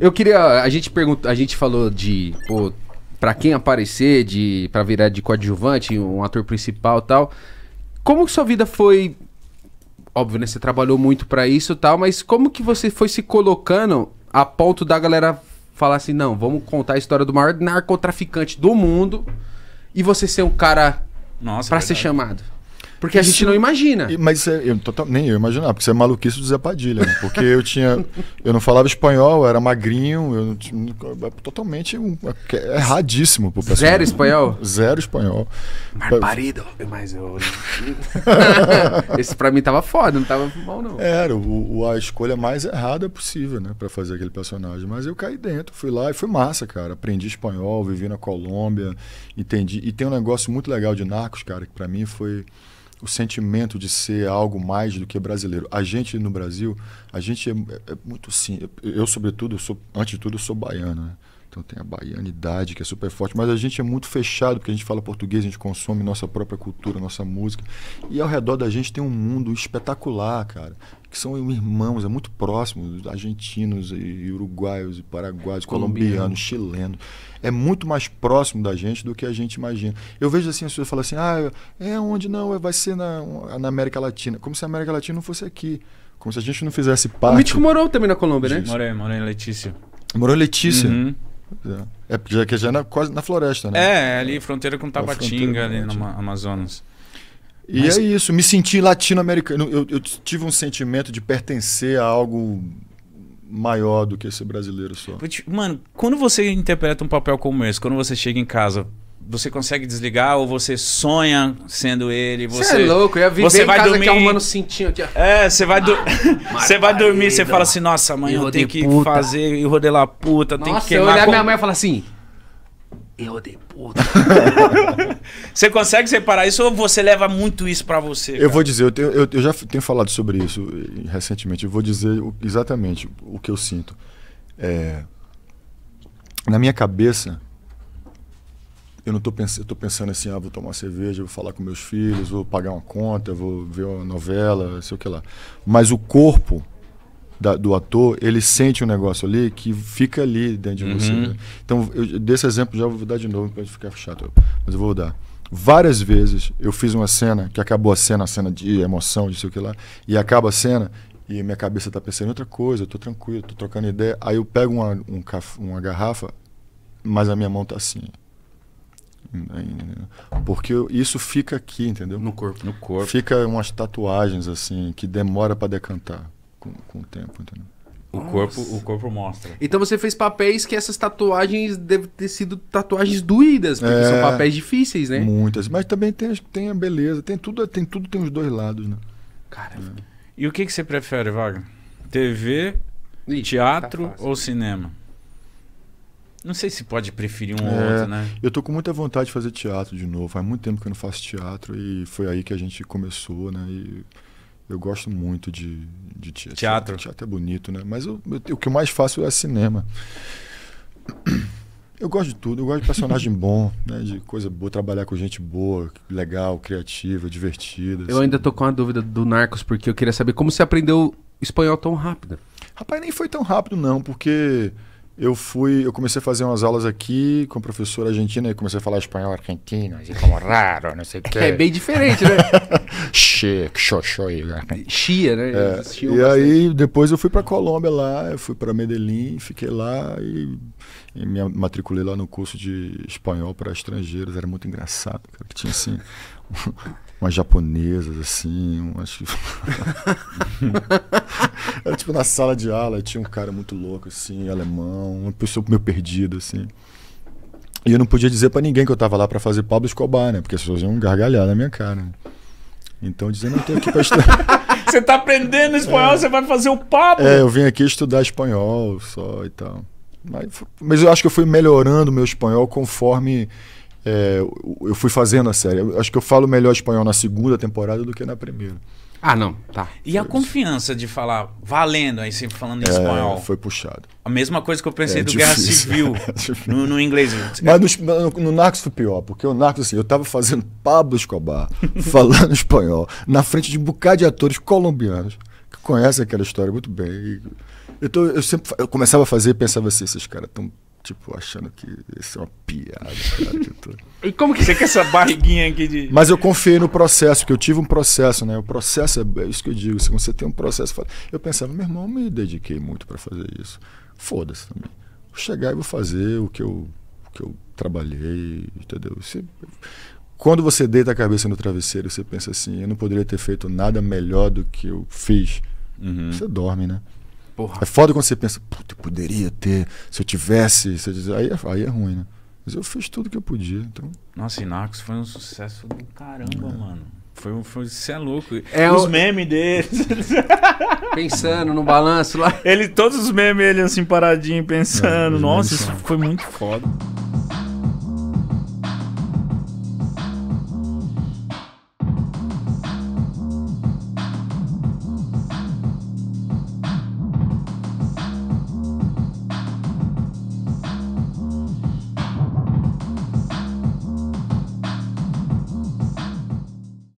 Eu queria. A gente perguntou. A gente falou de. Pô, pra quem aparecer, de pra virar de coadjuvante, um ator principal e tal. Como que sua vida foi. Óbvio, né? Você trabalhou muito para isso e tal, mas como que você foi se colocando a ponto da galera falar assim: não, vamos contar a história do maior narcotraficante do mundo e você ser um cara Nossa, pra verdade. ser chamado? Porque isso, a gente não imagina. Mas é, eu, nem eu imaginava, porque isso é maluquice do Zé Padilha. Né? Porque eu tinha. Eu não falava espanhol, eu era magrinho, eu tinha, totalmente um, erradíssimo pro pessoal. Zero espanhol? Zero espanhol. Marparido. É mas eu. Esse pra mim tava foda, não tava mal, não. Era, o, o, a escolha mais errada possível, né? Pra fazer aquele personagem. Mas eu caí dentro, fui lá e foi massa, cara. Aprendi espanhol, vivi na Colômbia, entendi. E tem um negócio muito legal de narcos, cara, que pra mim foi o sentimento de ser algo mais do que brasileiro. A gente no Brasil, a gente é, é, é muito sim. Eu, sobretudo, sou, antes de tudo, sou baiano. Né? Então tem a baianidade, que é super forte, mas a gente é muito fechado, porque a gente fala português, a gente consome nossa própria cultura, nossa música. E ao redor da gente tem um mundo espetacular, cara. Que são irmãos, é muito próximo, argentinos, e uruguaios, e paraguaios, colombianos, chilenos. É muito mais próximo da gente do que a gente imagina. Eu vejo assim, as pessoas falam assim, ah, é onde não, é, vai ser na, na América Latina. Como se a América Latina não fosse aqui. Como se a gente não fizesse parte. O Mítico morou também na Colômbia, né? Morei, morei em Letícia. Morou em Letícia? Uhum. É, porque já é quase na floresta, né? É, é ali fronteira com é Tabatinga, ali no Amazonas. E Mas... é isso, me senti latino-americano. Eu, eu tive um sentimento de pertencer a algo maior do que ser brasileiro só. Mano, quando você interpreta um papel como esse, quando você chega em casa, você consegue desligar ou você sonha sendo ele. Você, é louco, eu ia viver você vai casa dormir... aqui arrumando cintinho aqui. É, você vai, do... ah, você vai dormir, você fala assim, nossa, amanhã eu, eu tenho que puta. fazer, eu rodei lá puta, nossa, tem que queimar... Nossa, eu olhar minha mãe e falar assim, eu odeio puta. você consegue separar isso ou você leva muito isso para você? Cara? Eu vou dizer, eu, tenho, eu, eu já tenho falado sobre isso eh, recentemente, eu vou dizer exatamente o que eu sinto. É... Na minha cabeça eu não estou pensando, eu pensando assim, ah, vou tomar cerveja, vou falar com meus filhos, vou pagar uma conta, vou ver uma novela, sei o que lá. Mas o corpo da, do ator, ele sente um negócio ali que fica ali dentro de você. Uhum. Né? Então, eu, desse exemplo já vou dar de novo para ficar chato, mas eu vou dar. Várias vezes eu fiz uma cena que acabou a cena, a cena de emoção, de sei o que lá, e acaba a cena e minha cabeça está pensando em outra coisa, eu tô tranquilo, tô trocando ideia. Aí eu pego uma, um, uma garrafa, mas a minha mão tá assim. Porque isso fica aqui, entendeu? No corpo. No corpo. Fica umas tatuagens, assim, que demora para decantar com, com o tempo, entendeu? O corpo, o corpo mostra. Então você fez papéis que essas tatuagens devem ter sido tatuagens doídas, porque é, são papéis difíceis, né? Muitas, mas também tem, tem a beleza, tem tudo, tem tudo tem os dois lados, né? Cara. É. E o que, que você prefere, Wagner? TV, tá teatro tá ou cinema? Não sei se pode preferir um ou é, outro, né? Eu tô com muita vontade de fazer teatro de novo. Faz muito tempo que eu não faço teatro e foi aí que a gente começou, né? E eu gosto muito de, de teatro. Teatro. Teatro é bonito, né? Mas eu, eu, o que eu mais faço é cinema. Eu gosto de tudo, eu gosto de personagem bom, né? De coisa boa, trabalhar com gente boa, legal, criativa, divertida. Eu assim. ainda tô com uma dúvida do Narcos, porque eu queria saber como você aprendeu espanhol tão rápido. Rapaz, nem foi tão rápido, não, porque eu fui, eu comecei a fazer umas aulas aqui com professora argentina e comecei a falar espanhol argentino, assim como raro, não sei o quê. É bem diferente, né? Xê, xoxó aí, Chia, né? É, e bastante. aí depois eu fui para Colômbia lá, eu fui para Medellín, fiquei lá e e me matriculei lá no curso de espanhol para estrangeiros. Era muito engraçado, cara, que tinha assim umas japonesas assim, umas Era tipo na sala de aula, tinha um cara muito louco assim, alemão, uma pessoa meio perdida assim. E eu não podia dizer para ninguém que eu tava lá para fazer Pablo Escobar, né? Porque as pessoas iam gargalhar na minha cara. Então dizendo, não tenho aqui pra estudar. você tá aprendendo espanhol, é. você vai fazer o Pablo. É, eu vim aqui estudar espanhol só e tal. Mas eu acho que eu fui melhorando o meu espanhol conforme é, eu fui fazendo a série. Eu acho que eu falo melhor espanhol na segunda temporada do que na primeira. Ah, não, tá. E foi a isso. confiança de falar valendo, aí sempre falando em é, espanhol? Foi puxado. A mesma coisa que eu pensei é, é do difícil. Guerra Civil é no, no, inglês. Mas no, no, no Narcos foi pior, porque o Narcos, assim, eu tava fazendo Pablo Escobar falando espanhol na frente de um bocado de atores colombianos que conhecem aquela história muito bem. E eu, tô, eu sempre eu começava a fazer e pensava assim, esses caras estão tipo, achando que isso é uma piada. Cara, e como que você quer essa barriguinha aqui de. Mas eu confiei no processo, porque eu tive um processo, né? O processo é, é isso que eu digo. Se você tem um processo. Eu pensava, meu irmão, me dediquei muito para fazer isso. Foda-se também. Vou chegar e vou fazer o que eu, o que eu trabalhei, entendeu? Você, quando você deita a cabeça no travesseiro, você pensa assim: eu não poderia ter feito nada melhor do que eu fiz. Uhum. Você dorme, né? Porra. É foda quando você pensa, puta, eu poderia ter, se eu tivesse. Se eu Aí, é, aí é ruim, né? Mas eu fiz tudo que eu podia. Então... Nossa, Inacos foi um sucesso do caramba, é. mano. Foi, foi, você é louco. É os o... memes dele. Pensando no balanço lá. Ele, todos os memes, ele assim, paradinho, pensando. É, Nossa, isso foi muito foda.